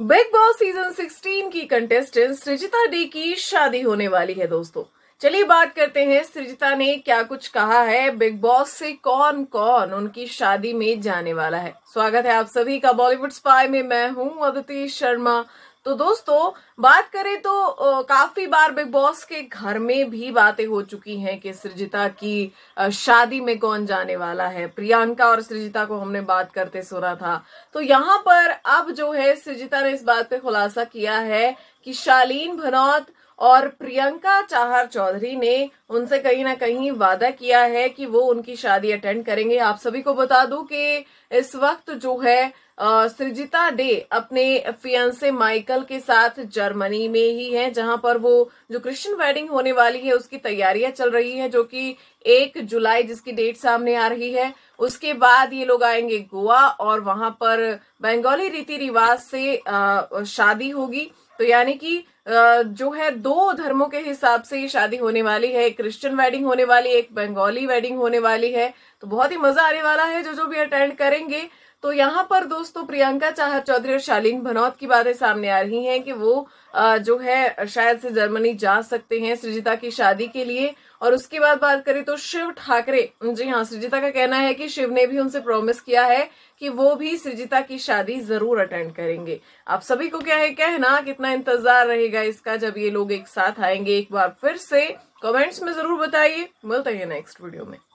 big boss season 16 की contestant सृजिता day की शादी होने वाली है दोस्तों चलिए बात करते हैं सृजिता ने क्या कुछ कहा है बिग बॉस से कौन कौन उनकी शादी में जाने वाला है स्वागत है आप सभी का बॉलीवुड स्पाई में मैं हूं अदिति शर्मा तो दोस्तों बात करें तो काफी बार बिग बॉस के घर में भी बातें हो चुकी हैं कि सृजिता की शादी में कौन जाने वाला है प्रियंका और सृजिता को हमने बात करते सुना था तो यहाँ पर अब जो है सृजिता ने इस बात पे खुलासा किया है कि शालीन भनौत और प्रियंका चाहर चौधरी ने उनसे कहीं ना कहीं वादा किया है कि वो उनकी शादी अटेंड करेंगे आप सभी को बता दूं कि इस वक्त जो है सृजिता डे अपने फियंसे माइकल के साथ जर्मनी में ही है जहां पर वो जो क्रिश्चियन वेडिंग होने वाली है उसकी तैयारियां चल रही है जो कि एक जुलाई जिसकी डेट सामने आ रही है उसके बाद ये लोग आएंगे गोवा और वहां पर बंगाली रीति रिवाज से शादी होगी तो यानी कि जो है दो धर्मों के हिसाब से ये शादी होने वाली है एक क्रिश्चियन वेडिंग होने वाली है एक बंगाली वेडिंग होने वाली है तो बहुत ही मजा आने वाला है जो जो भी अटेंड करेंगे तो यहाँ पर दोस्तों प्रियंका चाहर चौधरी और शालीन भनौत की बातें सामने आ रही हैं कि वो जो है शायद से जर्मनी जा सकते हैं सृजिता की शादी के लिए और उसके बाद बात करें तो शिव ठाकरे जी हाँ सृजिता का कहना है कि शिव ने भी उनसे प्रॉमिस किया है कि वो भी सृजिता की शादी जरूर अटेंड करेंगे आप सभी को क्या है कहना कितना इंतजार रहेगा रहेगा इसका जब ये लोग एक साथ आएंगे एक बार फिर से कमेंट्स में जरूर बताइए मिलते हैं नेक्स्ट वीडियो में